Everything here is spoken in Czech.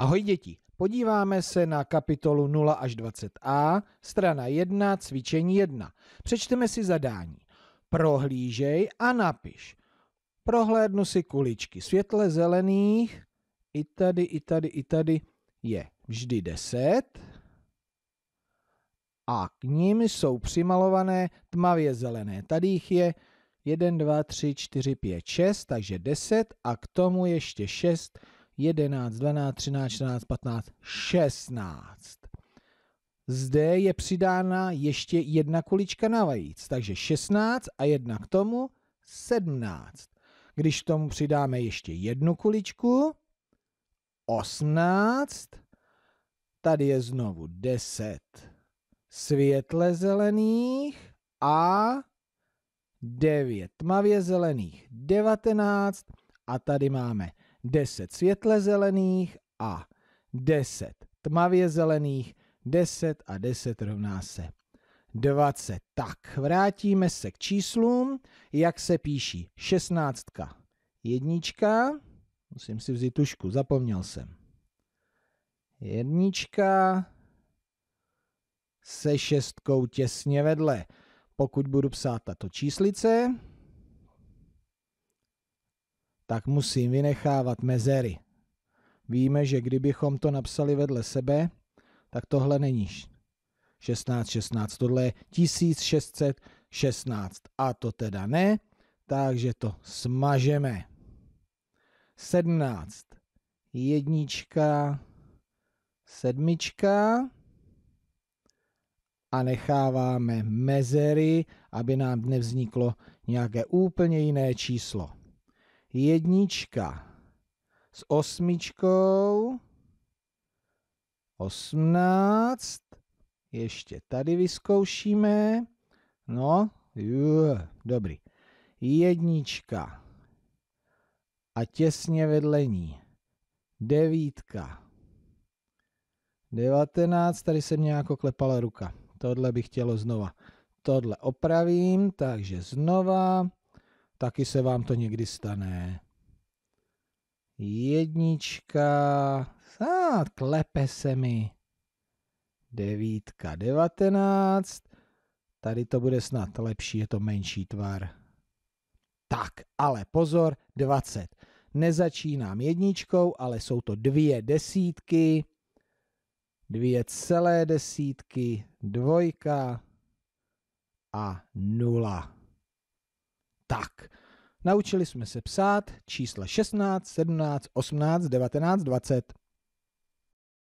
Ahoj děti, podíváme se na kapitolu 0 až 20a, strana 1, cvičení 1. Přečteme si zadání. Prohlížej a napiš. Prohlédnu si kuličky světle zelených, i tady, i tady, i tady je vždy 10 a k ním jsou přimalované tmavě zelené. Tady jich je 1, 2, 3, 4, 5, 6, takže 10 a k tomu ještě 6 11, 12, 13, 14, 15, 16. Zde je přidána ještě jedna kulička navíc, takže 16 a jedna k tomu 17. Když k tomu přidáme ještě jednu kuličku, 18, tady je znovu 10 světle zelených a 9 tmavě zelených 19 a tady máme 10 světle zelených a 10 tmavě zelených, 10 a 10 rovná se 20. Tak, vrátíme se k číslům, jak se píší. 16. Jednička, musím si vzít tušku, zapomněl jsem. Jednička se šestkou těsně vedle. Pokud budu psát tato číslice, tak musím vynechávat mezery. Víme, že kdybychom to napsali vedle sebe, tak tohle není 16, 16, tohle je 1616 a to teda ne, takže to smažeme. 17, jednička, sedmička a necháváme mezery, aby nám nevzniklo nějaké úplně jiné číslo jednička s osmičkou, osmnáct, ještě tady vyzkoušíme, no, jú, dobrý, jednička a těsně vedle ní, devítka, devatenáct, tady se mě jako klepala ruka, tohle bych chtělo znova, tohle opravím, takže znova, Taky se vám to někdy stane. Jednička. A, klepe se mi. Devítka, devatenáct. Tady to bude snad lepší, je to menší tvar. Tak, ale pozor, dvacet. Nezačínám jedničkou, ale jsou to dvě desítky, dvě celé desítky, dvojka a nula tak. Naučili jsme se psát čísla 16, 17, 18, 19, 20.